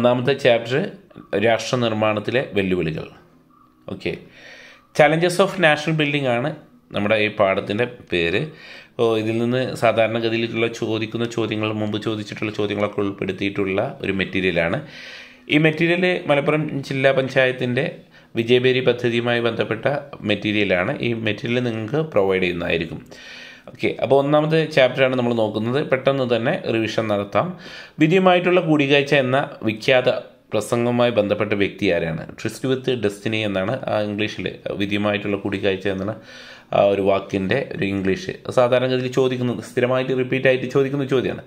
ഒന്നാമത്തെ ചാപ്റ്റർ രാഷ്ട്ര നിർമ്മാണത്തിലെ വെല്ലുവിളികൾ okay challenges of national building ആണ് നമ്മുടെ ഈ പാഠത്തിൻ്റെ പേര് അപ്പോൾ ഇതിൽ നിന്ന് സാധാരണഗതിയിലുള്ള ചോദിക്കുന്ന ചോദ്യങ്ങൾ മുമ്പ് ചോദിച്ചിട്ടുള്ള ചോദ്യങ്ങളൊക്കെ ഉൾപ്പെടുത്തിയിട്ടുള്ള ഒരു മെറ്റീരിയലാണ് ഈ മെറ്റീരിയൽ മലപ്പുറം ജില്ലാ പഞ്ചായത്തിൻ്റെ വിജയബേരി പദ്ധതിയുമായി ബന്ധപ്പെട്ട മെറ്റീരിയലാണ് ഈ മെറ്റീരിയൽ നിങ്ങൾക്ക് പ്രൊവൈഡ് ചെയ്യുന്നതായിരിക്കും ഓക്കെ അപ്പോൾ ഒന്നാമത്തെ ചാപ്റ്ററാണ് നമ്മൾ നോക്കുന്നത് പെട്ടെന്ന് തന്നെ റിവിഷൻ നടത്താം വിധിയുമായിട്ടുള്ള കൂടിക്കാഴ്ച എന്ന വിഖ്യാത പ്രസംഗവുമായി ബന്ധപ്പെട്ട വ്യക്തി ആരാണ് ട്രിസ്റ്റ് വിത്ത് ഡെസ്റ്റിനി എന്നാണ് ഇംഗ്ലീഷിൽ വിധിയുമായിട്ടുള്ള കൂടിക്കാഴ്ച എന്നാണ് ആ ഒരു വാക്കിൻ്റെ ഒരു ഇംഗ്ലീഷ് സാധാരണഗതിയിൽ ചോദിക്കുന്നത് സ്ഥിരമായിട്ട് റിപ്പീറ്റ് ആയിട്ട് ചോദിക്കുന്ന ചോദ്യമാണ്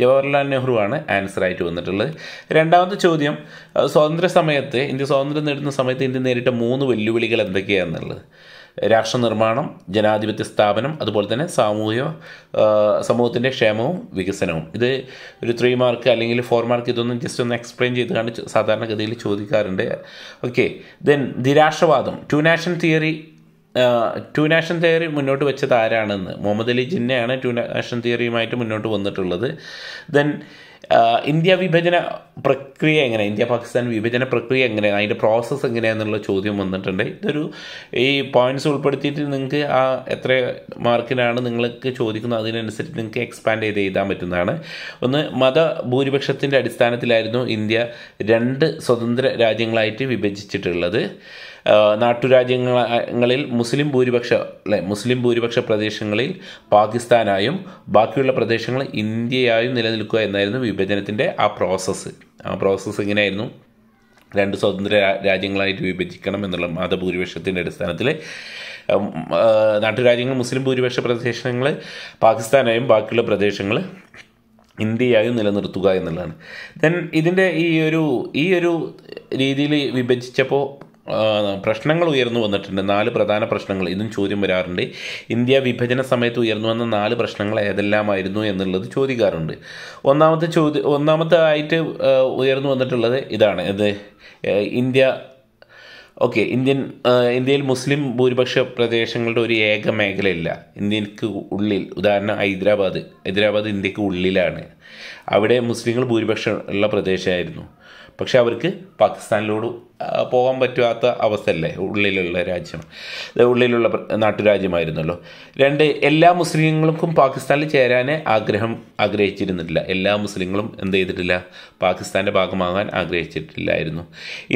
ജവഹർലാൽ നെഹ്റു ആണ് ആൻസർ ആയിട്ട് വന്നിട്ടുള്ളത് രണ്ടാമത്തെ ചോദ്യം സ്വാതന്ത്ര്യ സമയത്ത് ഇന്ത്യ സ്വാതന്ത്ര്യം നേടുന്ന സമയത്ത് ഇന്ത്യ നേരിട്ട മൂന്ന് വെല്ലുവിളികൾ എന്തൊക്കെയാണെന്നുള്ളത് രാഷ്ട്രനിർമ്മാണം ജനാധിപത്യ സ്ഥാപനം അതുപോലെ തന്നെ സാമൂഹിക സമൂഹത്തിൻ്റെ ക്ഷേമവും വികസനവും ഇത് ഒരു ത്രീ മാർക്ക് അല്ലെങ്കിൽ ഫോർ മാർക്ക് ഇതൊന്നും ജസ്റ്റ് ഒന്ന് എക്സ്പ്ലെയിൻ ചെയ്ത് കണ്ട് സാധാരണഗതിയിൽ ചോദിക്കാറുണ്ട് ഓക്കെ ദെൻ നിരാഷ്ട്രവാദം two nation theory two nation theory മുന്നോട്ട് വെച്ചത് ആരാണെന്ന് മുഹമ്മദ് അലി ജിന്നയാണ് ടു നാഷൻ തിയറിയുമായിട്ട് മുന്നോട്ട് വന്നിട്ടുള്ളത് ദെൻ ഇന്ത്യ വിഭജന പ്രക്രിയ എങ്ങനെ ഇന്ത്യ പാകിസ്ഥാൻ വിഭജന പ്രക്രിയ എങ്ങനെ അതിൻ്റെ പ്രോസസ്സ് എങ്ങനെയാണെന്നുള്ള ചോദ്യം വന്നിട്ടുണ്ട് ഇതൊരു ഈ പോയിന്റ്സ് ഉൾപ്പെടുത്തിയിട്ട് നിങ്ങൾക്ക് ആ എത്ര മാർക്കിനാണ് നിങ്ങൾക്ക് ചോദിക്കുന്നത് അതിനനുസരിച്ച് നിങ്ങൾക്ക് എക്സ്പാൻഡ് ചെയ്ത് എഴുതാൻ പറ്റുന്നതാണ് ഒന്ന് മതഭൂരിപക്ഷത്തിൻ്റെ അടിസ്ഥാനത്തിലായിരുന്നു ഇന്ത്യ രണ്ട് സ്വതന്ത്ര രാജ്യങ്ങളായിട്ട് വിഭജിച്ചിട്ടുള്ളത് നാട്ടുരാജ്യങ്ങളിൽ മുസ്ലിം ഭൂരിപക്ഷ അല്ലെ മുസ്ലിം ഭൂരിപക്ഷ പ്രദേശങ്ങളിൽ പാകിസ്ഥാനായും ബാക്കിയുള്ള പ്രദേശങ്ങൾ ഇന്ത്യയായും നിലനിൽക്കുക എന്നായിരുന്നു വിഭജനത്തിൻ്റെ ആ പ്രോസസ്സ് ആ പ്രോസസ്സ് ഇങ്ങനെയായിരുന്നു രണ്ട് സ്വതന്ത്ര രാജ്യങ്ങളായിട്ട് വിഭജിക്കണം എന്നുള്ള മതഭൂരിപക്ഷത്തിൻ്റെ അടിസ്ഥാനത്തിൽ നാട്ടുരാജ്യങ്ങൾ മുസ്ലിം ഭൂരിപക്ഷ പ്രദേശങ്ങൾ പാകിസ്ഥാനായും ബാക്കിയുള്ള പ്രദേശങ്ങൾ ഇന്ത്യയായും നിലനിർത്തുക എന്നുള്ളതാണ് ദെൻ ഇതിൻ്റെ ഈ ഒരു ഈ ഒരു രീതിയിൽ വിഭജിച്ചപ്പോൾ പ്രശ്നങ്ങൾ ഉയർന്നു വന്നിട്ടുണ്ട് നാല് പ്രധാന പ്രശ്നങ്ങൾ ഇതും ചോദ്യം വരാറുണ്ട് ഇന്ത്യ വിഭജന സമയത്ത് ഉയർന്നു വന്ന നാല് പ്രശ്നങ്ങൾ ഏതെല്ലാമായിരുന്നു എന്നുള്ളത് ചോദിക്കാറുണ്ട് ഒന്നാമത്തെ ചോദ്യ ഒന്നാമത്തെ ആയിട്ട് ഉയർന്നു വന്നിട്ടുള്ളത് ഇതാണ് ഇത് ഇന്ത്യ ഓക്കെ ഇന്ത്യൻ ഇന്ത്യയിൽ മുസ്ലിം ഭൂരിപക്ഷ പ്രദേശങ്ങളുടെ ഒരു ഏക മേഖലയില്ല ഇന്ത്യക്ക് ഉള്ളിൽ ഉദാഹരണം ഹൈദരാബാദ് ഹൈദരാബാദ് ഇന്ത്യക്ക് ഉള്ളിലാണ് അവിടെ മുസ്ലിങ്ങൾ ഭൂരിപക്ഷമുള്ള പ്രദേശമായിരുന്നു പക്ഷേ അവർക്ക് പാകിസ്ഥാനിലോട് പോകാൻ പറ്റാത്ത അവസ്ഥയല്ലേ ഉള്ളിലുള്ള രാജ്യം ഉള്ളിലുള്ള നാട്ടുരാജ്യമായിരുന്നല്ലോ രണ്ട് എല്ലാ മുസ്ലിങ്ങൾക്കും പാകിസ്ഥാനിൽ ചേരാനേ ആഗ്രഹം ആഗ്രഹിച്ചിരുന്നില്ല എല്ലാ മുസ്ലിങ്ങളും എന്ത് ചെയ്തിട്ടില്ല പാകിസ്ഥാൻ്റെ ഭാഗമാകാൻ ആഗ്രഹിച്ചിട്ടില്ലായിരുന്നു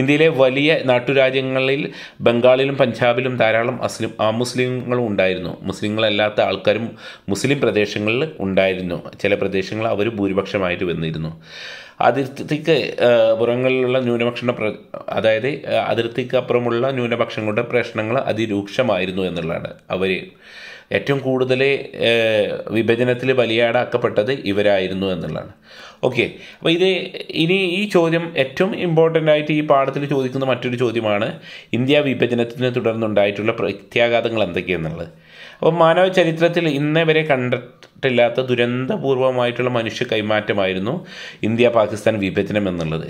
ഇന്ത്യയിലെ വലിയ നാട്ടുരാജ്യങ്ങളിൽ ബംഗാളിലും പഞ്ചാബിലും ധാരാളം അസ്ലിം മുസ്ലിങ്ങളും ഉണ്ടായിരുന്നു മുസ്ലിങ്ങളല്ലാത്ത ആൾക്കാരും മുസ്ലിം പ്രദേശങ്ങളിൽ ഉണ്ടായിരുന്നു ചില പ്രദേശങ്ങൾ അവർ ഭൂരിപക്ഷമായിട്ട് വന്നിരുന്നു അതിർത്തിക്ക് പുറങ്ങളിലുള്ള ന്യൂനപക്ഷ അതായത് അതിർത്തിക്ക് അപ്പുറമുള്ള ന്യൂനപക്ഷങ്ങളുടെ പ്രശ്നങ്ങൾ അതിരൂക്ഷമായിരുന്നു എന്നുള്ളതാണ് അവർ ഏറ്റവും കൂടുതൽ വിഭജനത്തിൽ ബലിയാടാക്കപ്പെട്ടത് ഇവരായിരുന്നു എന്നുള്ളതാണ് ഓക്കെ അപ്പോൾ ഇത് ഇനി ഈ ചോദ്യം ഏറ്റവും ഇമ്പോർട്ടൻ്റ് ആയിട്ട് ഈ പാഠത്തിൽ ചോദിക്കുന്ന മറ്റൊരു ചോദ്യമാണ് ഇന്ത്യ വിഭജനത്തിനെ തുടർന്നുണ്ടായിട്ടുള്ള പ്രത്യാഘാതങ്ങൾ എന്തൊക്കെയാണെന്നുള്ളത് അപ്പോൾ മാനവ ചരിത്രത്തിൽ ഇന്നേ വരെ കണ്ട ില്ലാത്ത ദുരന്തപൂർവമായിട്ടുള്ള മനുഷ്യ കൈമാറ്റമായിരുന്നു ഇന്ത്യ പാകിസ്ഥാൻ വിഭജനം എന്നുള്ളത്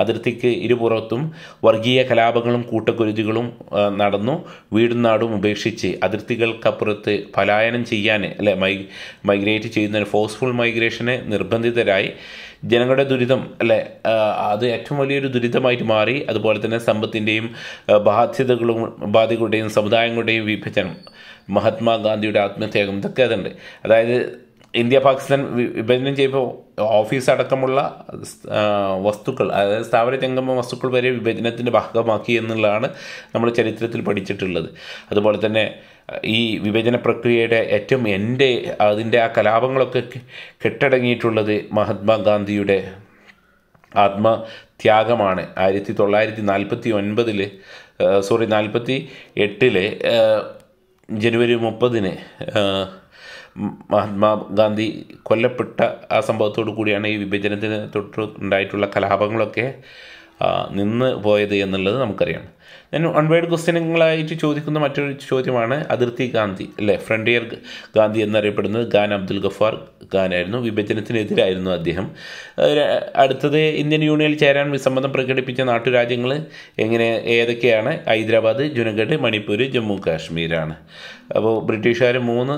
അതിർത്തിക്ക് ഇരുപുറത്തും വർഗീയ കലാപങ്ങളും കൂട്ടക്കുരുതികളും നടന്നു വീടും നാടും ഉപേക്ഷിച്ച് അതിർത്തികൾക്കപ്പുറത്ത് പലായനം ചെയ്യാൻ അല്ലെ മൈ മൈഗ്രേറ്റ് ചെയ്യുന്ന ഫോഴ്സ്ഫുൾ മൈഗ്രേഷനെ നിർബന്ധിതരായി ജനങ്ങളുടെ ദുരിതം അല്ലെ അത് ഏറ്റവും വലിയൊരു ദുരിതമായിട്ട് മാറി അതുപോലെ തന്നെ സമ്പത്തിൻ്റെയും ബാധ്യതകളും ബാധ്യതകളുടെയും സമുദായങ്ങളുടെയും വിഭജനം മഹാത്മാഗാന്ധിയുടെ ആത്മത്യാഗം ഇതൊക്കെ അതുണ്ട് അതായത് ഇന്ത്യ പാകിസ്ഥാൻ വിഭജനം ചെയ്യുമ്പോൾ ഓഫീസ് അടക്കമുള്ള വസ്തുക്കൾ അതായത് സ്ഥാപന രംഗമ വസ്തുക്കൾ വരെ വിഭജനത്തിൻ്റെ ഭാഗമാക്കി എന്നുള്ളതാണ് നമ്മൾ ചരിത്രത്തിൽ പഠിച്ചിട്ടുള്ളത് അതുപോലെ തന്നെ ഈ വിഭജന പ്രക്രിയയുടെ ഏറ്റവും എൻ്റെ അതിൻ്റെ ആ കലാപങ്ങളൊക്കെ കെട്ടടങ്ങിയിട്ടുള്ളത് മഹാത്മാഗാന്ധിയുടെ ആത്മത്യാഗമാണ് ആയിരത്തി തൊള്ളായിരത്തി നാൽപ്പത്തി ഒൻപതിൽ സോറി നാൽപ്പത്തി എട്ടിൽ ജനുവരി മുപ്പതിന് മഹാത്മാഗാന്ധി കൊല്ലപ്പെട്ട ആ സംഭവത്തോടു കൂടിയാണ് ഈ വിഭജനത്തിന് തൊട്ട് ഉണ്ടായിട്ടുള്ള കലാപങ്ങളൊക്കെ നിന്ന് പോയത് എന്നുള്ളത് നമുക്കറിയാം ദെൻ വൺ ക്വസ്റ്റ്യനുകളായിട്ട് ചോദിക്കുന്ന മറ്റൊരു ചോദ്യമാണ് അതിർത്തി ഗാന്ധി അല്ലേ ഫ്രണ്ടിയർ ഗാന്ധി എന്നറിയപ്പെടുന്നത് ഖാൻ അബ്ദുൽ ഗഫാർ ഖാനായിരുന്നു വിഭജനത്തിനെതിരായിരുന്നു അദ്ദേഹം അടുത്തത് ഇന്ത്യൻ യൂണിയനിൽ ചേരാൻ വിസമ്മതം പ്രകടിപ്പിച്ച നാട്ടുരാജ്യങ്ങൾ എങ്ങനെ ഏതൊക്കെയാണ് ഹൈദരാബാദ് ജുനഗഡ് മണിപ്പൂർ ജമ്മു കാശ്മീരാണ് അപ്പോൾ ബ്രിട്ടീഷുകാർ മൂന്ന്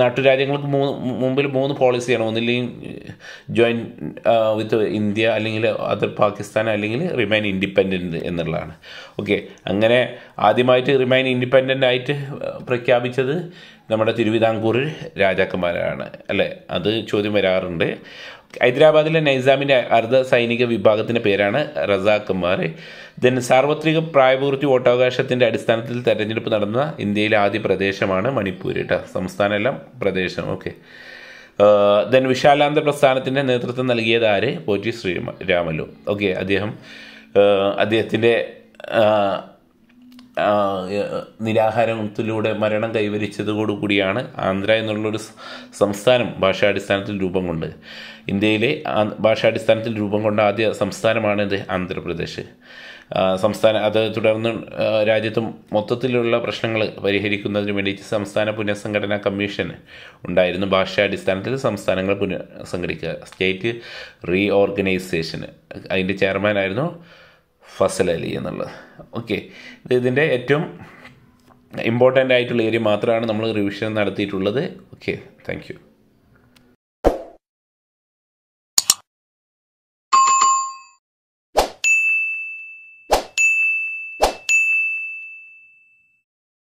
നാട്ടുരാജ്യങ്ങൾക്ക് മൂന്ന് മുമ്പിൽ മൂന്ന് പോളിസിയാണ് ഒന്നില്ലെങ്കിൽ ജോയിൻ വിത്ത് ഇന്ത്യ അല്ലെങ്കിൽ അതർ പാകിസ്ഥാൻ അല്ലെങ്കിൽ റിമൈൻ ഇൻഡിപെൻഡൻറ്റ് എന്നുള്ളതാണ് ഓക്കെ അങ്ങനെ ആദ്യമായിട്ട് റിമൈൻ ഇൻഡിപെൻഡൻ്റ് ആയിട്ട് പ്രഖ്യാപിച്ചത് നമ്മുടെ തിരുവിതാംകൂറിൽ രാജാക്കന്മാരാണ് അല്ലേ അത് ചോദ്യം വരാറുണ്ട് ഹൈദരാബാദിലെ നൈസാമിൻ്റെ അർദ്ധ സൈനിക വിഭാഗത്തിൻ്റെ പേരാണ് റസാഖുമാർ ദെൻ സാർവത്രിക പ്രായപൂർത്തി വോട്ടവകാശത്തിൻ്റെ അടിസ്ഥാനത്തിൽ തെരഞ്ഞെടുപ്പ് നടന്ന ഇന്ത്യയിലെ ആദ്യ പ്രദേശമാണ് മണിപ്പൂർ കേട്ടോ സംസ്ഥാനമെല്ലാം പ്രദേശം ഓക്കെ ദെൻ വിശാലാന്ത പ്രസ്ഥാനത്തിൻ്റെ നേതൃത്വം നൽകിയത് ആര് പോറ്റി രാമലു ഓക്കെ അദ്ദേഹം അദ്ദേഹത്തിൻ്റെ നിരാഹാരത്തിലൂടെ മരണം കൈവരിച്ചതോടുകൂടിയാണ് ആന്ധ്ര എന്നുള്ളൊരു സംസ്ഥാനം ഭാഷാടിസ്ഥാനത്തിൽ രൂപം കൊണ്ട് ഇന്ത്യയിലെ ഭാഷാടിസ്ഥാനത്തിൽ രൂപം കൊണ്ട ആദ്യ സംസ്ഥാനമാണ് ഇത് ആന്ധ്രാപ്രദേശ് സംസ്ഥാന അത് തുടർന്ന് രാജ്യത്ത് മൊത്തത്തിലുള്ള പ്രശ്നങ്ങൾ പരിഹരിക്കുന്നതിന് വേണ്ടിയിട്ട് സംസ്ഥാന പുനഃസംഘടനാ കമ്മീഷൻ ഉണ്ടായിരുന്നു ഭാഷാടിസ്ഥാനത്തിൽ സംസ്ഥാനങ്ങൾ പുനഃസംഘടിക്കുക സ്റ്റേറ്റ് റീ ഓർഗനൈസേഷന് അതിൻ്റെ ചെയർമാനായിരുന്നു ഫസൽ അലി എന്നുള്ളത് ഓക്കെ ഇത് ഇതിൻ്റെ ഏറ്റവും ഇമ്പോർട്ടൻ്റ് ആയിട്ടുള്ള ഏരിയ മാത്രമാണ് നമ്മൾ റിവിഷൻ നടത്തിയിട്ടുള്ളത് ഓക്കെ താങ്ക്